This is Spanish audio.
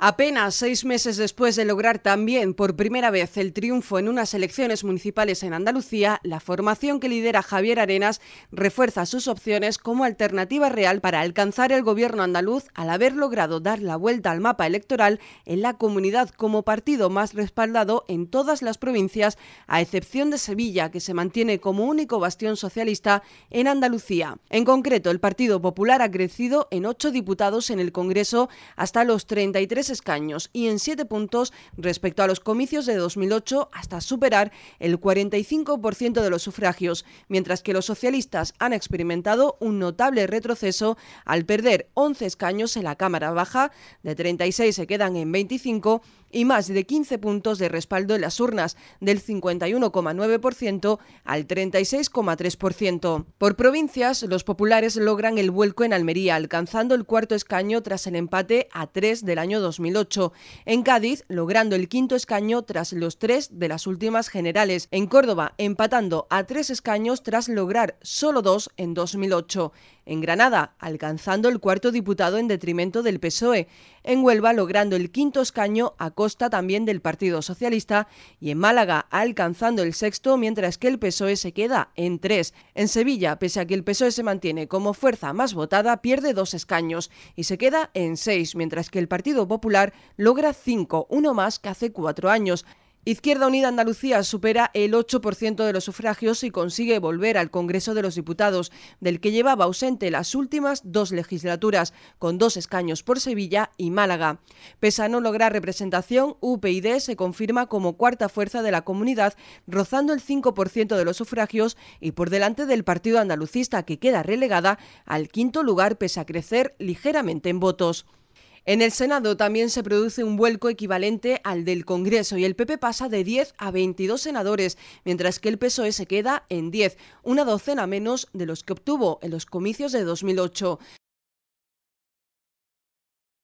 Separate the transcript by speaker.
Speaker 1: Apenas seis meses después de lograr también por primera vez el triunfo en unas elecciones municipales en Andalucía, la formación que lidera Javier Arenas refuerza sus opciones como alternativa real para alcanzar el gobierno andaluz al haber logrado dar la vuelta al mapa electoral en la comunidad como partido más respaldado en todas las provincias, a excepción de Sevilla, que se mantiene como único bastión socialista en Andalucía. En concreto, el Partido Popular ha crecido en ocho diputados en el Congreso hasta los 33 escaños y en siete puntos respecto a los comicios de 2008 hasta superar el 45% de los sufragios, mientras que los socialistas han experimentado un notable retroceso al perder 11 escaños en la Cámara Baja, de 36 se quedan en 25 y más de 15 puntos de respaldo en las urnas, del 51,9% al 36,3%. Por provincias, los populares logran el vuelco en Almería, alcanzando el cuarto escaño tras el empate a tres del año 2008. En Cádiz, logrando el quinto escaño tras los tres de las últimas generales. En Córdoba, empatando a tres escaños tras lograr solo dos en 2008 en Granada, alcanzando el cuarto diputado en detrimento del PSOE, en Huelva logrando el quinto escaño a costa también del Partido Socialista y en Málaga alcanzando el sexto mientras que el PSOE se queda en tres. En Sevilla, pese a que el PSOE se mantiene como fuerza más votada, pierde dos escaños y se queda en seis, mientras que el Partido Popular logra cinco, uno más que hace cuatro años. Izquierda Unida Andalucía supera el 8% de los sufragios y consigue volver al Congreso de los Diputados, del que llevaba ausente las últimas dos legislaturas, con dos escaños por Sevilla y Málaga. Pese a no lograr representación, UPyD se confirma como cuarta fuerza de la comunidad, rozando el 5% de los sufragios y por delante del Partido Andalucista, que queda relegada al quinto lugar pese a crecer ligeramente en votos. En el Senado también se produce un vuelco equivalente al del Congreso y el PP pasa de 10 a 22 senadores, mientras que el PSOE se queda en 10, una docena menos de los que obtuvo en los comicios de 2008.